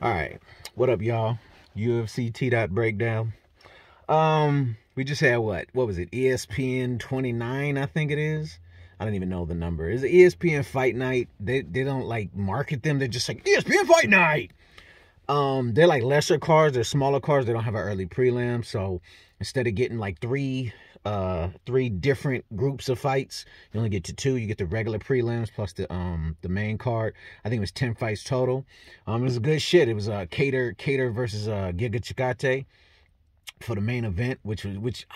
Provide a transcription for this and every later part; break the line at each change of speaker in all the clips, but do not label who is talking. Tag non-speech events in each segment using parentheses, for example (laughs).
All right, what up, y'all? UFC T dot breakdown. Um, we just had what? What was it? ESPN 29, I think it is. I don't even know the number. Is ESPN Fight Night? They they don't like market them. They're just like ESPN Fight Night. Um, they're like lesser cars. They're smaller cars. They don't have an early prelim. So instead of getting like three uh three different groups of fights you only get to two you get the regular prelims plus the um the main card i think it was 10 fights total um it was good shit it was uh cater cater versus uh giga chikate for the main event which was which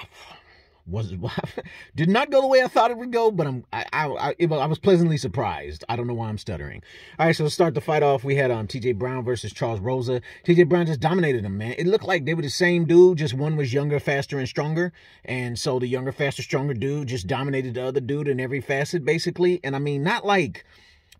was (laughs) did not go the way I thought it would go, but I'm I, I I, I was pleasantly surprised. I don't know why I'm stuttering. All right, so let's start the fight off. We had um T.J. Brown versus Charles Rosa. T.J. Brown just dominated him, man. It looked like they were the same dude, just one was younger, faster, and stronger, and so the younger, faster, stronger dude just dominated the other dude in every facet, basically. And I mean, not like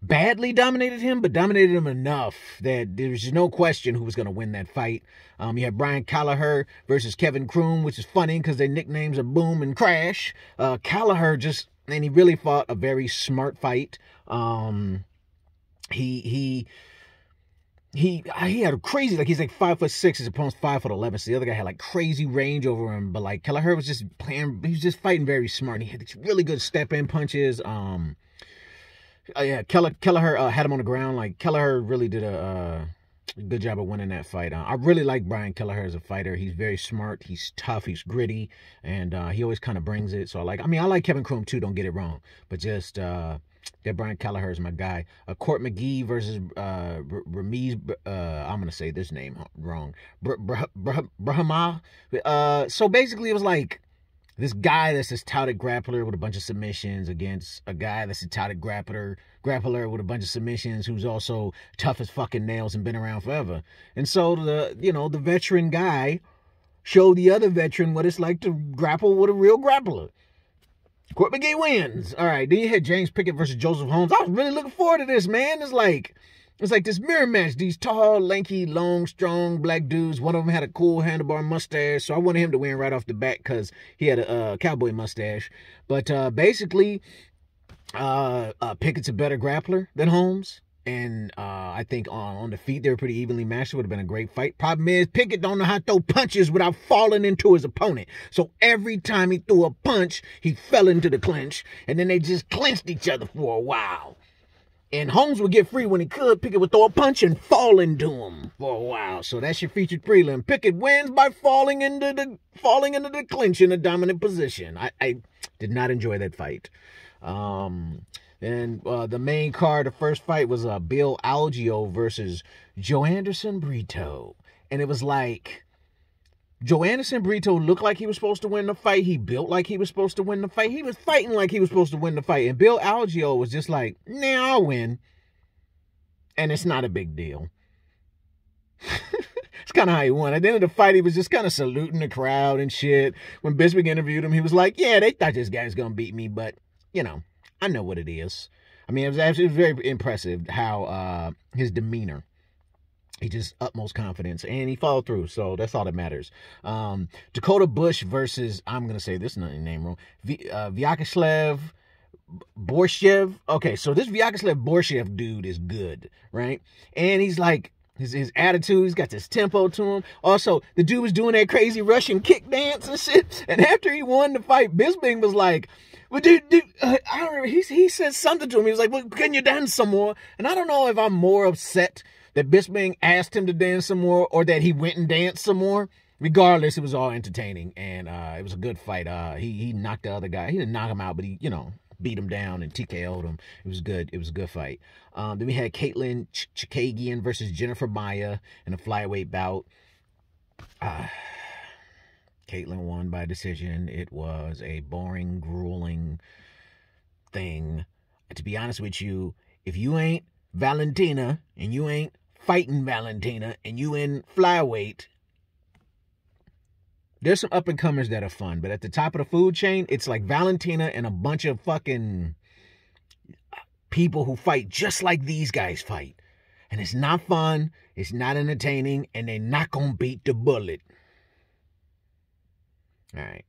badly dominated him, but dominated him enough that there was no question who was going to win that fight. Um, you had Brian Callaher versus Kevin Kroon, which is funny because their nicknames are Boom and Crash. Uh, Callaher just, and he really fought a very smart fight. Um, he, he, he uh, he had a crazy like he's like five foot six, his opponent's five foot eleven. So the other guy had like crazy range over him, but like Kelleher was just playing. He was just fighting very smart. And he had these really good step in punches. Um, uh, yeah, Keller, Kelleher uh, had him on the ground. Like Kelleher really did a uh, good job of winning that fight. Uh, I really like Brian Kelleher as a fighter. He's very smart. He's tough. He's gritty, and uh, he always kind of brings it. So I like. I mean, I like Kevin Chrome too. Don't get it wrong, but just. Uh, that Brian Kelleher is my guy. Uh, Court McGee versus uh, Ramiz. I'm gonna say this name wrong. Brahma. so basically, it was like this guy that's this touted grappler with a bunch of submissions against a guy that's a touted grappler grappler with a bunch of submissions who's also tough as fucking nails and been around forever. And so the you know the veteran guy showed the other veteran what it's like to grapple with a real grappler. Court McGee wins. All right, then you had James Pickett versus Joseph Holmes. I was really looking forward to this, man. It's like it's like this mirror match. These tall, lanky, long, strong black dudes. One of them had a cool handlebar mustache, so I wanted him to win right off the bat because he had a uh, cowboy mustache. But uh, basically, uh, uh, Pickett's a better grappler than Holmes. And uh, I think on, on the feet, they were pretty evenly matched. It would have been a great fight. Problem is, Pickett don't know how to throw punches without falling into his opponent. So every time he threw a punch, he fell into the clinch. And then they just clinched each other for a while. And Holmes would get free when he could. Pickett would throw a punch and fall into him for a while. So that's your featured prelim. Pickett wins by falling into the falling into the clinch in a dominant position. I, I did not enjoy that fight. Um, and uh, the main card, the first fight was uh, Bill Algio versus Joe Anderson Brito. And it was like, Joannison Brito looked like he was supposed to win the fight. He built like he was supposed to win the fight. He was fighting like he was supposed to win the fight. And Bill Algio was just like, nah, I'll win. And it's not a big deal. (laughs) It's kind of how he won. At the end of the fight, he was just kind of saluting the crowd and shit. When Bisping interviewed him, he was like, "Yeah, they thought this guy's gonna beat me, but you know, I know what it is." I mean, it was actually very impressive how uh, his demeanor he just utmost confidence and he followed through. So that's all that matters. Um, Dakota Bush versus I'm gonna say this name wrong. V, uh, Vyacheslav Borshev. Okay, so this Vyacheslav Borshev dude is good, right? And he's like his, his attitude, he's got this tempo to him. Also, the dude was doing that crazy Russian kick dance and shit. And after he won the fight, Bisping was like, well, dude, dude, uh, I don't remember. He, he said something to him. He was like, well, can you dance some more? And I don't know if I'm more upset that Bisping asked him to dance some more or that he went and danced some more. Regardless, it was all entertaining and uh, it was a good fight. Uh, he he knocked the other guy. He didn't knock him out, but he you know beat him down and TKO'd him. It was good. It was a good fight. Um, then we had Caitlin Chikagian versus Jennifer Maya in a flyweight bout. Uh, Caitlin won by decision. It was a boring, grueling thing. To be honest with you, if you ain't Valentina and you ain't fighting Valentina and you in flyweight, there's some up and comers that are fun, but at the top of the food chain, it's like Valentina and a bunch of fucking uh, people who fight just like these guys fight. And it's not fun, it's not entertaining, and they're not gonna beat the bullet. All right.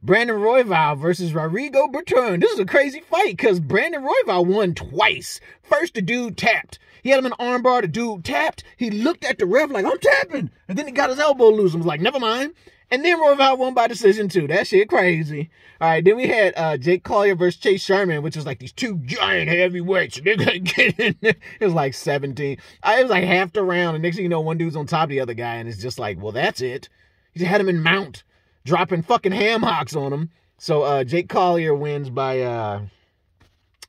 Brandon Royval versus Rodrigo Bertrand. This is a crazy fight because Brandon Royval won twice. First, the dude tapped. He had him in armbar. The dude tapped. He looked at the ref like, I'm tapping. And then he got his elbow loose and was like, never mind. And then Royval won by decision, too. That shit crazy. All right, then we had uh, Jake Collier versus Chase Sherman, which was like these two giant heavyweights. (laughs) They're going to get in there. It was like 17. I, it was like half the round. And next thing you know, one dude's on top of the other guy. And it's just like, well, that's it. He had him in mount dropping fucking ham hocks on him. So uh, Jake Collier wins by uh,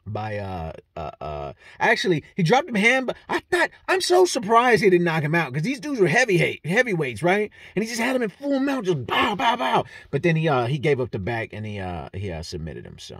by uh, uh, uh actually he dropped him hand but i thought i'm so surprised he didn't knock him out because these dudes were heavy hate, heavyweights right and he just had him in full mount just bow bow bow but then he uh he gave up the back and he uh he uh, submitted him so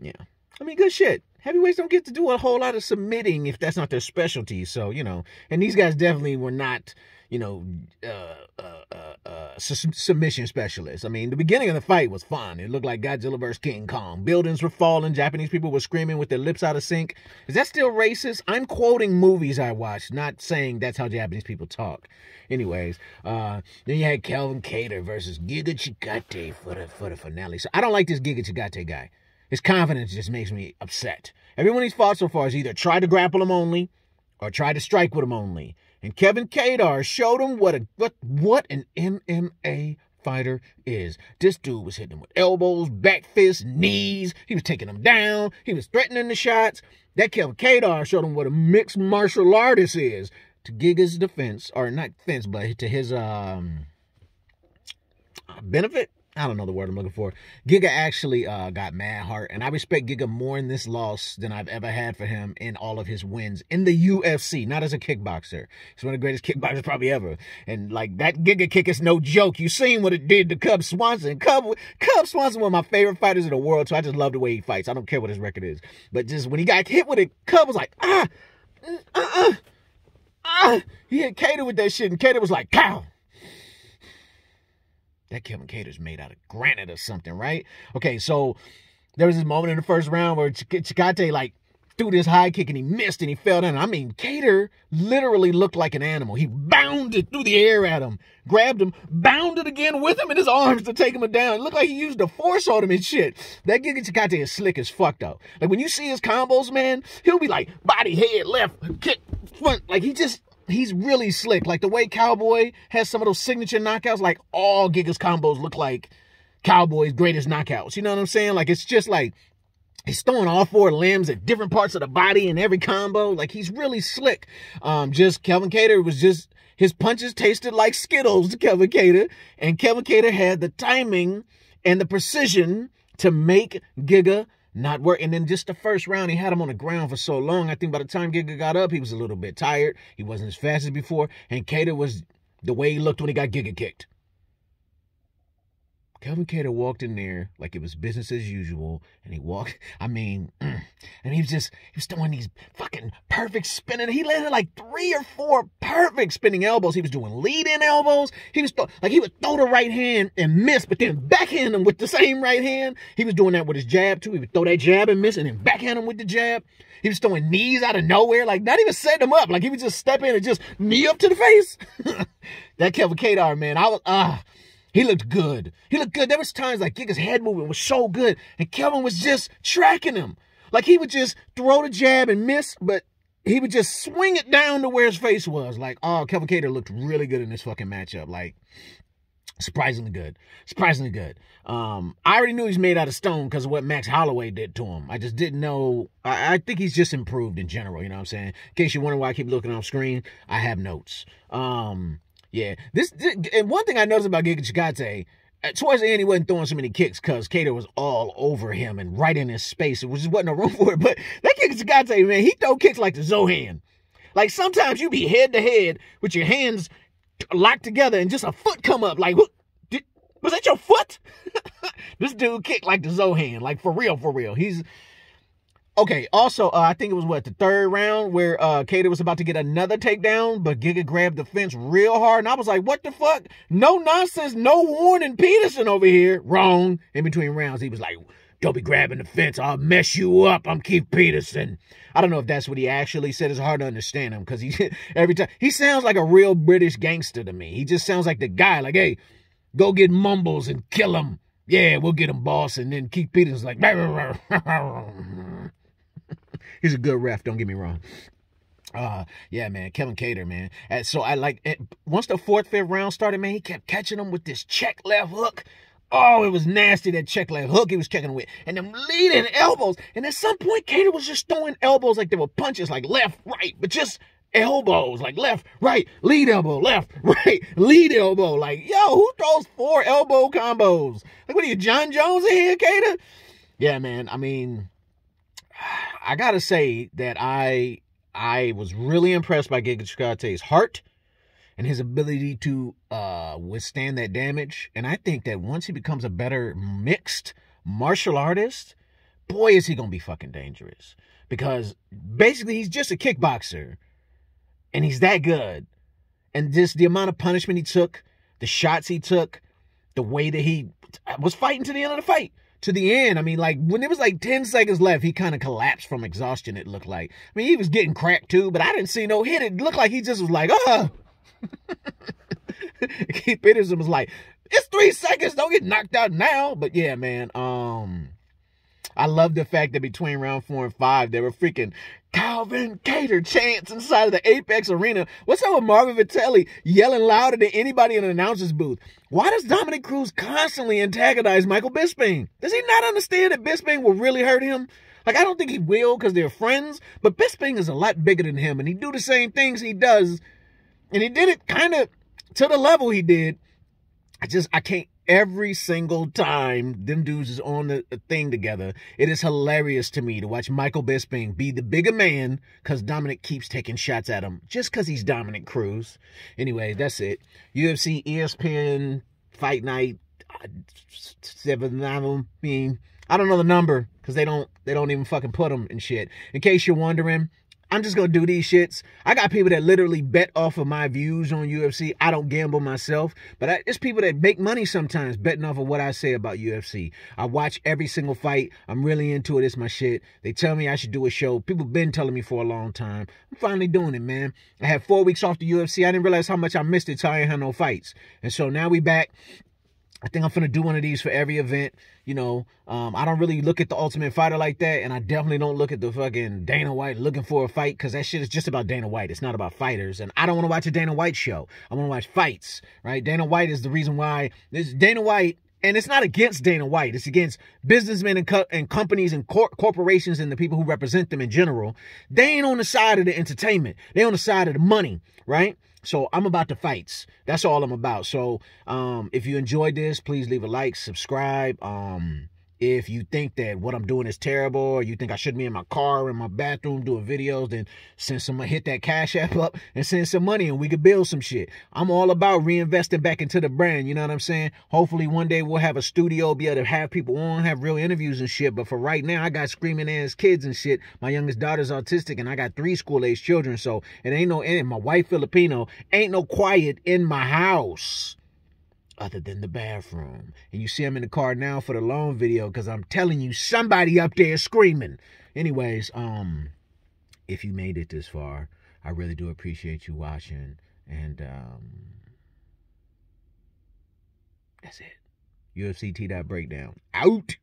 yeah i mean good shit heavyweights don't get to do a whole lot of submitting if that's not their specialty so you know and these guys definitely were not you know, uh, uh, uh, uh submission specialist. I mean, the beginning of the fight was fun. It looked like Godzilla versus King Kong. Buildings were falling. Japanese people were screaming with their lips out of sync. Is that still racist? I'm quoting movies I watched, not saying that's how Japanese people talk. Anyways, uh, then you had Calvin Cater versus Giga Chikate for the, for the finale. So I don't like this Giga Chikate guy. His confidence just makes me upset. Everyone he's fought so far has either tried to grapple him only or tried to strike with him only. And Kevin Kadar showed him what a what what an MMA fighter is. This dude was hitting him with elbows, back fists, knees. He was taking him down. He was threatening the shots. That Kevin Kadar showed him what a mixed martial artist is. To Giga's defense, or not defense, but to his um benefit, I don't know the word I'm looking for. Giga actually uh, got mad heart, and I respect Giga more in this loss than I've ever had for him in all of his wins in the UFC, not as a kickboxer. He's one of the greatest kickboxers probably ever. And like that Giga kick is no joke. You seen what it did to Cub Swanson. Cub, Cub Swanson, one of my favorite fighters in the world, so I just love the way he fights. I don't care what his record is. But just when he got hit with it, Cub was like, ah, mm, uh, uh-uh, uh, uh-uh. ah. He hit Cater with that shit, and Cater was like, cow. That Kevin Cater's made out of granite or something, right? Okay, so there was this moment in the first round where Ch- like threw this high kick and he missed and he fell down. I mean, Cater literally looked like an animal. He bounded through the air at him, grabbed him, bounded again with him in his arms to take him down. It looked like he used the force on him and shit. That Giga Chikate is slick as fuck, though. Like, when you see his combos, man, he'll be like body, head, left, kick, front. Like, he just, he's really slick. Like the way Cowboy has some of those signature knockouts, like all Gigas combos look like Cowboy's greatest knockouts. You know what I'm saying? Like it's just like he's throwing all four limbs at different parts of the body in every combo. Like he's really slick. Um, just Kelvin Cater was just his punches tasted like Skittles to (laughs) Kelvin Cater, and Kelvin Cater had the timing and the precision to make Giga not work. And then just the first round, he had him on the ground for so long. I think by the time Giga got up, he was a little bit tired. He wasn't as fast as before. And Cater was the way he looked when he got Giga kicked. Kelvin Cater walked in there like it was business as usual, and he walked. (laughs) I mean, (clears throat) and he was just he was doing these fucking perfect spinning. He landed like three or four perfect spinning elbows. He was doing lead in elbows. He was th- like he would throw the right hand and miss, but then backhand him with the same right hand. He was doing that with his jab too. He would throw that jab and miss, and then backhand him with the jab. He was throwing knees out of nowhere, like not even setting them up. Like he would just step in and just knee up to the face. (laughs) that Kelvin Kadar, man, I was ah. Uh, he looked good. He looked good. There was times like Giga's head movement was so good, and Kelvin was just tracking him. Like he would just throw the jab and miss, but he would just swing it down to where his face was. Like, oh, Kelvin Cater looked really good in this fucking matchup. Like, surprisingly good. Surprisingly good. Um, I already knew he's made out of stone because of what Max Holloway did to him. I just didn't know. I, I, think he's just improved in general. You know what I'm saying? In case you're wondering why I keep looking off screen, I have notes. Um, yeah, this, this and one thing I noticed about Giga Chikate, towards the end, he wasn't throwing so many kicks because Kato was all over him and right in his space. which just wasn't a room (laughs) for it. But that kick Sagate, man, he throw kicks like the Zohan. Like sometimes you be head to head with your hands locked together and just a foot come up. Like, what? was that your foot? (laughs) this dude kicked like the Zohan. Like for real, for real. He's Okay, also, uh, I think it was what, the third round where uh, was about to get another takedown, but Giga grabbed the fence real hard. And I was like, what the fuck? No nonsense, no warning, Peterson over here. Wrong. In between rounds, he was like, don't be grabbing the fence. I'll mess you up. I'm Keith Peterson. I don't know if that's what he actually said. It's hard to understand him because he (laughs) every time he sounds like a real British gangster to me. He just sounds like the guy, like, hey, go get Mumbles and kill him. Yeah, we'll get him, boss. And then Keith Peterson's like, (laughs) (laughs) he's a good ref, don't get me wrong. Uh, yeah, man, Kevin Cater, man. And so I like it. once the fourth, fifth round started, man, he kept catching him with this check left hook. Oh, it was nasty that check left hook he was checking with, and them leading elbows. And at some point, Cater was just throwing elbows like they were punches, like left, right, but just elbows, like left, right, lead elbow, left, (laughs) right, lead elbow. Like, yo, who throws four elbow combos? Like, what are you, John Jones in here, Cater? Yeah, man. I mean, I gotta say that I I was really impressed by Giga Chicate's heart and his ability to uh, withstand that damage. And I think that once he becomes a better mixed martial artist, boy, is he gonna be fucking dangerous. Because basically, he's just a kickboxer, and he's that good. And just the amount of punishment he took, the shots he took, the way that he was fighting to the end of the fight to the end. I mean, like when it was like 10 seconds left, he kind of collapsed from exhaustion, it looked like. I mean, he was getting cracked too, but I didn't see no hit. It looked like he just was like, oh. Keith Peterson was like, it's three seconds. Don't get knocked out now. But yeah, man. Um, I love the fact that between round four and five, they were freaking Calvin Cater chants inside of the Apex Arena. What's up with Marvin Vitelli yelling louder than anybody in an announcer's booth? Why does Dominic Cruz constantly antagonize Michael Bisping? Does he not understand that Bisping will really hurt him? Like, I don't think he will because they're friends, but Bisping is a lot bigger than him, and he do the same things he does, and he did it kind of to the level he did. I just, I can't, every single time them dudes is on the thing together, it is hilarious to me to watch Michael Bisping be the bigger man because Dominic keeps taking shots at him just because he's Dominic Cruz. Anyway, that's it. UFC, ESPN, Fight Night, uh, seven, of them. I mean, I don't know the number because they don't they don't even fucking put them and shit. In case you're wondering, I'm just gonna do these shits. I got people that literally bet off of my views on UFC. I don't gamble myself, but I, it's people that make money sometimes betting off of what I say about UFC. I watch every single fight. I'm really into it. It's my shit. They tell me I should do a show. People been telling me for a long time. I'm finally doing it, man. I had four weeks off the UFC. I didn't realize how much I missed it. So I ain't had no fights, and so now we back. I think I'm gonna do one of these for every event. You know, um, I don't really look at the Ultimate Fighter like that, and I definitely don't look at the fucking Dana White looking for a fight because that shit is just about Dana White. It's not about fighters, and I don't want to watch a Dana White show. I want to watch fights, right? Dana White is the reason why this Dana White. And it's not against Dana White. It's against businessmen and, co and companies and cor corporations and the people who represent them in general. They ain't on the side of the entertainment. They on the side of the money, right? So I'm about the fights. That's all I'm about. So um, if you enjoyed this, please leave a like, subscribe. Um, if you think that what I'm doing is terrible, or you think I should be in my car or in my bathroom doing videos, then send some hit that cash app up and send some money and we could build some shit. I'm all about reinvesting back into the brand, you know what I'm saying? Hopefully one day we'll have a studio, be able to have people on, have real interviews and shit. But for right now, I got screaming ass kids and shit. My youngest daughter's autistic and I got three school age children, so it ain't no end. my wife Filipino, ain't no quiet in my house other than the bathroom. And you see I'm in the car now for the long video because I'm telling you somebody up there screaming. Anyways, um, if you made it this far, I really do appreciate you watching. And um, that's it. UFC T. Breakdown out.